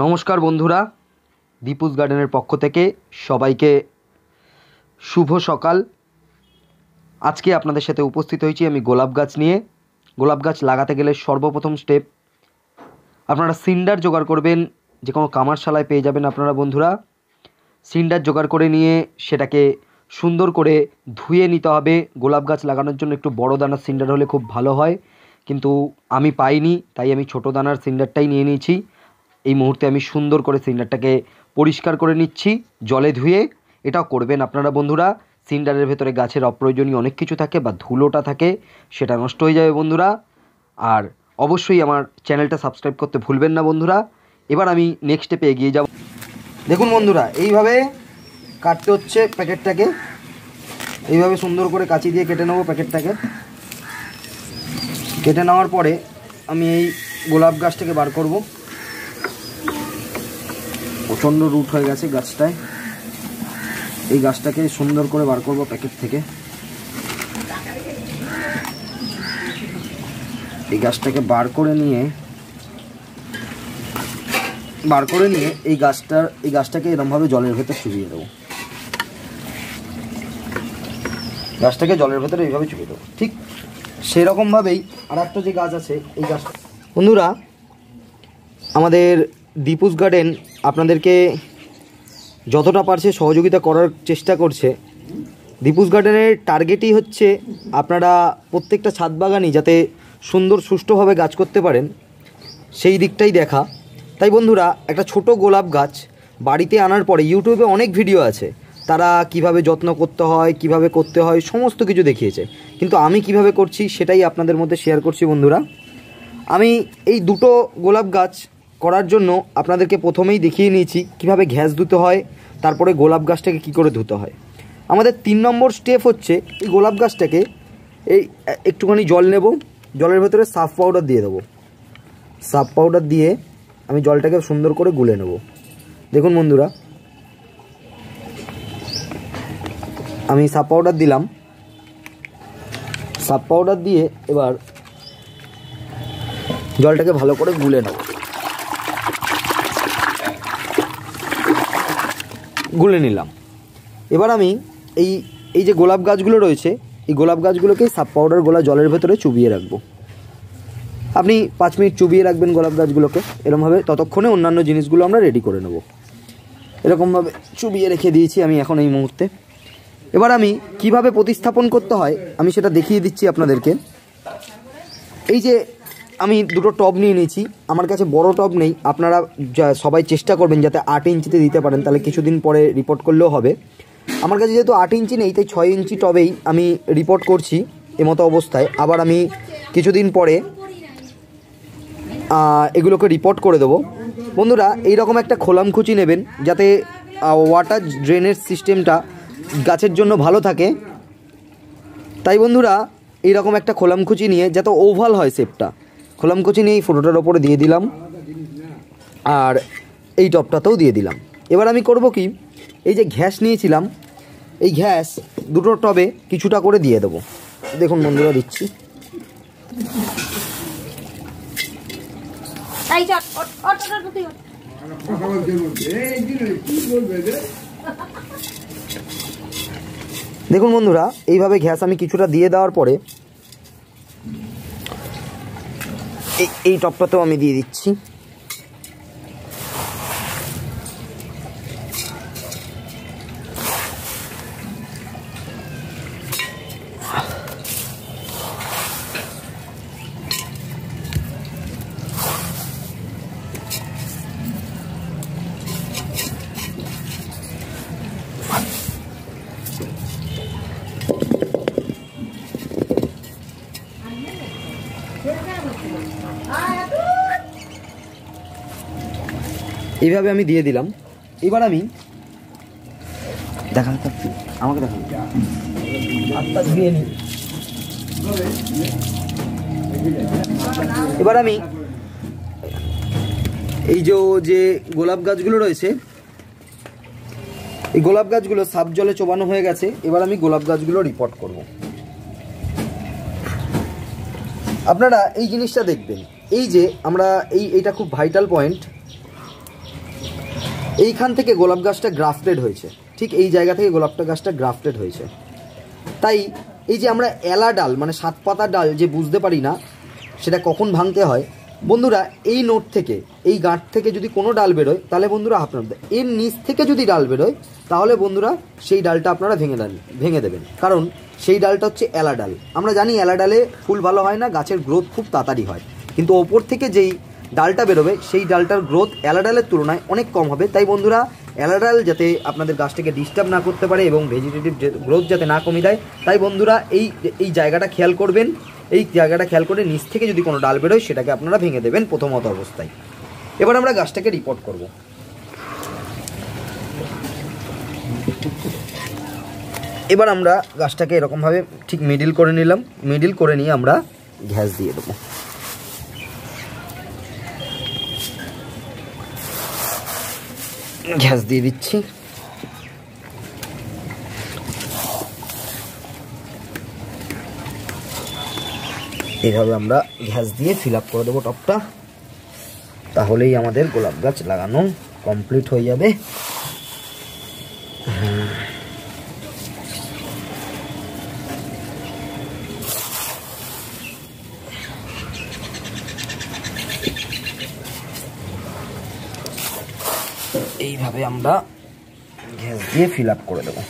নমস্কার বন্ধুরা দীপুজ গার্ডেনের পক্ষ থেকে সবাইকে শুভ সকাল আজকে আপনাদের সাথে উপস্থিত হয়েছি আমি গোলাপ গাছ নিয়ে গোলাপ গাছ লাগাতে গেলে সর্বপ্রথম স্টেপ আপনারা সিন্ডার জোগাড় করবেন যে কোনো কামারশালায় পেয়ে যাবেন আপনারা বন্ধুরা সিন্ডার জোগাড় করে নিয়ে সেটাকে সুন্দর করে ধুয়ে নিতে হবে গোলাপ গাছ লাগানোর জন্য একটু বড় দানার সিন্ডার হলে খুব ভালো হয় কিন্তু আমি পাইনি তাই আমি ছোট দানার সিন্ডারটাই নিয়ে নিয়েছি এই মুহূর্তে আমি সুন্দর করে সিলিন্ডারটাকে পরিষ্কার করে নিচ্ছি জলে ধুয়ে এটাও করবেন আপনারা বন্ধুরা সিলিন্ডারের ভেতরে গাছের অপ্রয়োজনীয় অনেক কিছু থাকে বা ধুলোটা থাকে সেটা নষ্ট হয়ে যাবে বন্ধুরা আর অবশ্যই আমার চ্যানেলটা সাবস্ক্রাইব করতে ভুলবেন না বন্ধুরা এবার আমি নেক্সট স্টেপে এগিয়ে যাব দেখুন বন্ধুরা এইভাবে কাটতে হচ্ছে প্যাকেটটাকে এইভাবে সুন্দর করে কাঁচি দিয়ে কেটে নেবো প্যাকেটটাকে কেটে নেওয়ার পরে আমি এই গোলাপ গাছটাকে বার করবো প্রচণ্ড রুট হয়ে গেছে গাছটায় এই গাছটাকে সুন্দর করে বার করবো প্যাকেট থেকে এই গাছটাকে বার করে নিয়ে বার করে নিয়ে এই গাছটার এই গাছটাকে এরমভাবে জলের ভেতর চুবিয়ে দেবো গাছটাকে জলের ভেতরে এইভাবে চুবিয়ে দেবো ঠিক সেরকমভাবেই আর একটা যে গাছ আছে এই গাছটা বন্ধুরা আমাদের দীপুস গার্ডেন আপনাদেরকে যতটা পারছে সহযোগিতা করার চেষ্টা করছে দীপুস গার্ডেনের টার্গেটই হচ্ছে আপনারা প্রত্যেকটা ছাদ বাগানই যাতে সুন্দর সুষ্ঠুভাবে গাছ করতে পারেন সেই দিকটাই দেখা তাই বন্ধুরা একটা ছোট গোলাপ গাছ বাড়িতে আনার পরে ইউটিউবে অনেক ভিডিও আছে তারা কিভাবে যত্ন করতে হয় কিভাবে করতে হয় সমস্ত কিছু দেখিয়েছে কিন্তু আমি কিভাবে করছি সেটাই আপনাদের মধ্যে শেয়ার করছি বন্ধুরা আমি এই দুটো গোলাপ গাছ করার জন্য আপনাদেরকে প্রথমেই দেখিয়ে নিয়েছি কিভাবে ঘ্যাস ধুতে হয় তারপরে গোলাপ গাছটাকে কি করে ধুতে হয় আমাদের তিন নম্বর স্টেপ হচ্ছে এই গোলাপ গাছটাকে এই একটুখানি জল নেব জলের ভেতরে সাফ পাউডার দিয়ে দেবো সাফ পাউডার দিয়ে আমি জলটাকে সুন্দর করে গুলে নেব দেখুন বন্ধুরা আমি সাফ পাউডার দিলাম সাফ পাউডার দিয়ে এবার জলটাকে ভালো করে গুলে নেবো গুলে নিলাম এবার আমি এই এই যে গোলাপ গাছগুলো রয়েছে এই গোলাপ গাছগুলোকে সাব পাউডার গোলা জলের ভেতরে চুবিয়ে রাখবো আপনি পাঁচ মিনিট চুবিয়ে রাখবেন গোলাপ গাছগুলোকে এরকমভাবে ততক্ষণে অন্যান্য জিনিসগুলো আমরা রেডি করে নেব এরকমভাবে চুবিয়ে রেখে দিয়েছি আমি এখন এই মুহূর্তে এবার আমি কিভাবে প্রতিস্থাপন করতে হয় আমি সেটা দেখিয়ে দিচ্ছি আপনাদেরকে এই যে আমি দুটো টব নিয়ে নিয়েছি আমার কাছে বড় টব নেই আপনারা সবাই চেষ্টা করবেন যাতে আট ইঞ্চিতে দিতে পারেন তাহলে কিছুদিন পরে রিপোর্ট করলেও হবে আমার কাছে যেহেতু আট ইঞ্চি নেই তাই ছয় ইঞ্চি টবেই আমি রিপোর্ট করছি এমতো অবস্থায় আবার আমি কিছুদিন পরে এগুলোকে রিপোর্ট করে দেবো বন্ধুরা এই রকম একটা খোলামখুচি নেবেন যাতে ওয়াটার ড্রেনের সিস্টেমটা গাছের জন্য ভালো থাকে তাই বন্ধুরা এইরকম একটা খোলামখুচি নিয়ে যাতে ওভাল হয় শেপটা খোলামকুচি নিয়ে এই ফটোটার ওপরে দিয়ে দিলাম আর এই টপটাতেও দিয়ে দিলাম এবার আমি করব কি এই যে ঘ্যাস নিয়েছিলাম এই ঘ্যাস দুটো টবে কিছুটা করে দিয়ে দেবো দেখুন বন্ধুরা দিচ্ছি দেখুন বন্ধুরা এইভাবে ঘ্যাস আমি কিছুটা দিয়ে দেওয়ার পরে এই এই টপটা তো আমি দিয়ে দিচ্ছি এইভাবে আমি দিয়ে দিলাম এবার আমি দেখান আমাকে দেখা এবার আমি এই যে যে গোলাপ গাছগুলো রয়েছে এই গোলাপ গাছগুলো সাপ জলে চোবানো হয়ে গেছে এবার আমি গোলাপ গাছগুলো রিপোর্ট করবো আপনারা এই জিনিসটা দেখবেন এই যে আমরা এই এটা খুব ভাইটাল পয়েন্ট এইখান থেকে গোলাপ গাছটা গ্রাফটেড হয়েছে ঠিক এই জায়গা থেকে গোলাপটা গাছটা গ্রাফটেড হয়েছে তাই এই যে আমরা এলা ডাল মানে সাত পাতা ডাল যে বুঝতে পারি না সেটা কখন ভাঙতে হয় বন্ধুরা এই নোট থেকে এই গাঁট থেকে যদি কোনো ডাল বেরোয় তাহলে বন্ধুরা আপনার এর নিচ থেকে যদি ডাল বেরোয় তাহলে বন্ধুরা সেই ডালটা আপনারা ভেঙে দেন ভেঙে দেবেন কারণ সেই ডালটা হচ্ছে এলা ডাল আমরা জানি এলা ডালে ফুল ভালো হয় না গাছের গ্রোথ খুব তাড়াতাড়ি হয় কিন্তু ওপর থেকে যেই ডালটা বেরোবে সেই ডালটার গ্রোথ এলা ডালের তুলনায় অনেক কম হবে তাই বন্ধুরা এলা ডাল যাতে আপনাদের গাছটাকে ডিস্টার্ব না করতে পারে এবং ভেজিটেটিভ গ্রোথ যাতে না কমে দেয় তাই বন্ধুরা এই এই জায়গাটা খেয়াল করবেন এই জায়গাটা খেয়াল করে নিচ থেকে যদি কোনো ডাল বেরোয় সেটাকে আপনারা ভেঙে দেবেন প্রথমত অবস্থায় এবার আমরা গাছটাকে রিপোর্ট করব এবার আমরা গাছটাকে এরকমভাবে ঠিক মিডিল করে নিলাম মিডিল করে নিয়ে আমরা ঘ্যাস দিয়ে দেবো ঘ্যাস দিয়ে দিচ্ছি এইভাবে আমরা ঘ্যাস দিয়ে ফিল আপ করে দেবো টপটা তাহলেই আমাদের গোলাপ গাছ লাগানো কমপ্লিট হয়ে যাবে এইভাবে আমরা গ্যাস দিয়ে ফিল আপ করে দেবো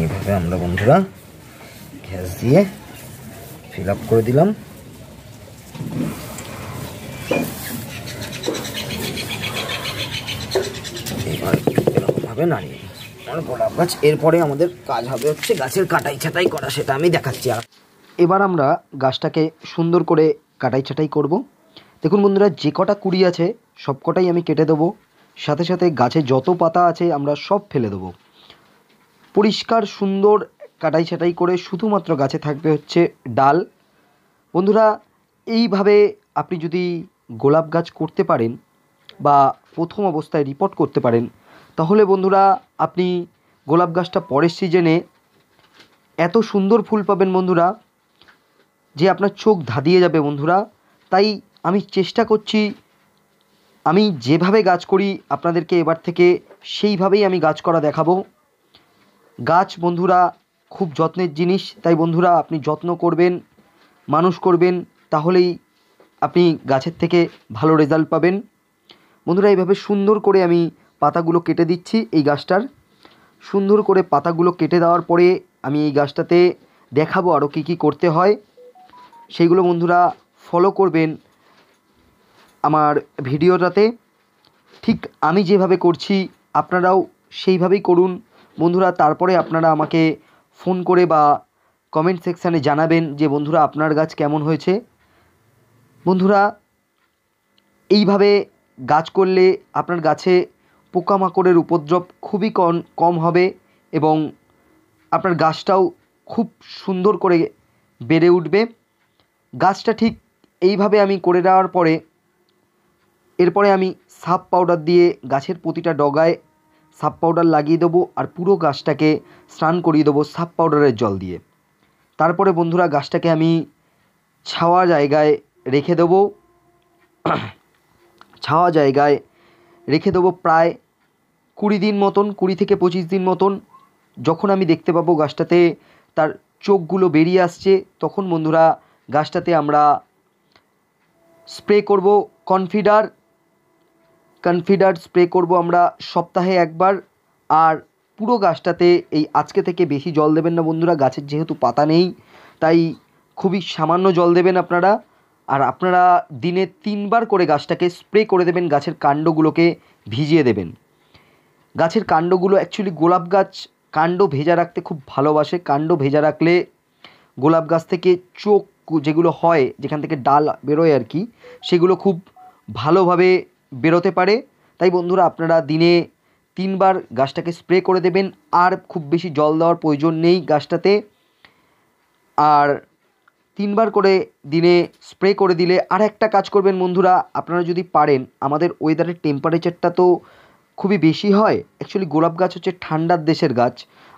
এইভাবে আমরা বন্ধুরা গ্যাস দিয়ে ফিল আপ করে দিলাম এইভাবে নাড়িয়ে গোলাপ গাছ এরপরে আমাদের কাজ হবে হচ্ছে গাছের কাটাই ছাটাই করা সেটা আমি দেখাচ্ছি আর এবার আমরা গাছটাকে সুন্দর করে কাটাই ছাটাই করব দেখুন বন্ধুরা যে কটা কুড়ি আছে সব কটাই আমি কেটে দেবো সাথে সাথে গাছে যত পাতা আছে আমরা সব ফেলে দেবো পরিষ্কার সুন্দর কাটাই ছাটাই করে শুধুমাত্র গাছে থাকবে হচ্ছে ডাল বন্ধুরা এইভাবে আপনি যদি গোলাপ গাছ করতে পারেন বা প্রথম অবস্থায় রিপোর্ট করতে পারেন তাহলে বন্ধুরা আপনি গোলাপ গাছটা পরের সিজনে এত সুন্দর ফুল পাবেন বন্ধুরা যে আপনার চোখ ধাঁধিয়ে যাবে বন্ধুরা তাই আমি চেষ্টা করছি আমি যেভাবে গাছ করি আপনাদেরকে এবার থেকে সেইভাবেই আমি গাছ করা দেখাবো গাছ বন্ধুরা খুব যত্নের জিনিস তাই বন্ধুরা আপনি যত্ন করবেন মানুষ করবেন তাহলেই আপনি গাছের থেকে ভালো রেজাল্ট পাবেন বন্ধুরা এইভাবে সুন্দর করে আমি পাতাগুলো কেটে দিচ্ছি এই গাছটার সুন্দর করে পাতাগুলো কেটে দেওয়ার পরে আমি এই গাছটাতে দেখাবো আরও কী কী করতে হয় সেইগুলো বন্ধুরা ফলো করবেন আমার ভিডিওটাতে ঠিক আমি যেভাবে করছি আপনারাও সেইভাবেই করুন বন্ধুরা তারপরে আপনারা আমাকে ফোন করে বা কমেন্ট সেকশানে জানাবেন যে বন্ধুরা আপনার গাছ কেমন হয়েছে বন্ধুরা এইভাবে গাছ করলে আপনার গাছে পোকামাকড়ের উপদ্রব খুবই কম কম হবে এবং আপনার গাছটাও খুব সুন্দর করে বেড়ে উঠবে গাছটা ঠিক এইভাবে আমি করে দেওয়ার পরে এরপরে আমি সাপ পাউডার দিয়ে গাছের প্রতিটা ডগায় সাপ পাউডার লাগিয়ে দেবো আর পুরো গাছটাকে স্নান করিয়ে দেবো সাপ পাউডারের জল দিয়ে তারপরে বন্ধুরা গাছটাকে আমি ছাওয়া জায়গায় রেখে দেবো ছাওয়া জায়গায় রেখে দেবো প্রায় কুড়ি দিন মতন কুড়ি থেকে পঁচিশ দিন মতন যখন আমি দেখতে পাবো গাছটাতে তার চোখগুলো বেরিয়ে আসছে তখন বন্ধুরা গাছটাতে আমরা স্প্রে করব কনফিডার কনফিডার স্প্রে করব আমরা সপ্তাহে একবার আর পুরো গাছটাতে এই আজকে থেকে বেশি জল দেবেন না বন্ধুরা গাছের যেহেতু পাতা নেই তাই খুবই সামান্য জল দেবেন আপনারা আর আপনারা দিনে তিনবার করে গাছটাকে স্প্রে করে দেবেন গাছের কাণ্ডগুলোকে ভিজিয়ে দেবেন গাছের কাণ্ডগুলো অ্যাকচুয়ালি গোলাপ গাছ কাণ্ড ভেজা রাখতে খুব ভালোবাসে কাণ্ড ভেজা রাখলে গোলাপ গাছ থেকে চোখ যেগুলো হয় যেখান থেকে ডাল বেরোয় আর কি সেগুলো খুব ভালোভাবে বেরোতে পারে তাই বন্ধুরা আপনারা দিনে তিনবার গাছটাকে স্প্রে করে দেবেন আর খুব বেশি জল দেওয়ার প্রয়োজন নেই গাছটাতে আর তিনবার করে দিনে স্প্রে করে দিলে আর একটা কাজ করবেন বন্ধুরা আপনারা যদি পারেন আমাদের ওয়েদারের টেম্পারেচারটা তো খুবই বেশি হয় অ্যাকচুয়ালি গোলাপ গাছ হচ্ছে ঠান্ডার দেশের গাছ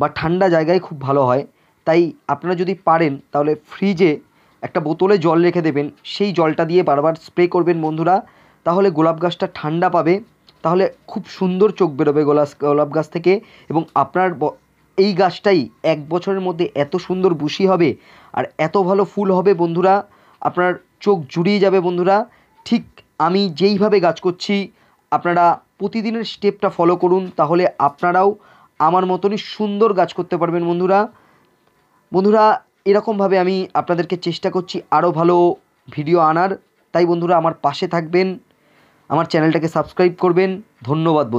বা ঠান্ডা জায়গায় খুব ভালো হয় তাই আপনারা যদি পারেন তাহলে ফ্রিজে একটা বোতলে জল রেখে দেবেন সেই জলটা দিয়ে বারবার স্প্রে করবেন বন্ধুরা তাহলে গোলাপ গাছটা ঠান্ডা পাবে তাহলে খুব সুন্দর চোখ বেরোবে গোলাপ গোলাপ গাছ থেকে এবং আপনার এই গাছটাই এক বছরের মধ্যে এত সুন্দর বুশি হবে আর এত ভালো ফুল হবে বন্ধুরা আপনার চোখ জুড়িয়ে যাবে বন্ধুরা ঠিক আমি যেইভাবে গাছ করছি আপনারা প্রতিদিনের স্টেপটা ফলো করুন তাহলে আপনারাও আমার মতনই সুন্দর গাছ করতে পারবেন বন্ধুরা বন্ধুরা এরকমভাবে আমি আপনাদেরকে চেষ্টা করছি আরও ভালো ভিডিও আনার তাই বন্ধুরা আমার পাশে থাকবেন আমার চ্যানেলটাকে সাবস্ক্রাইব করবেন ধন্যবাদ বন্ধু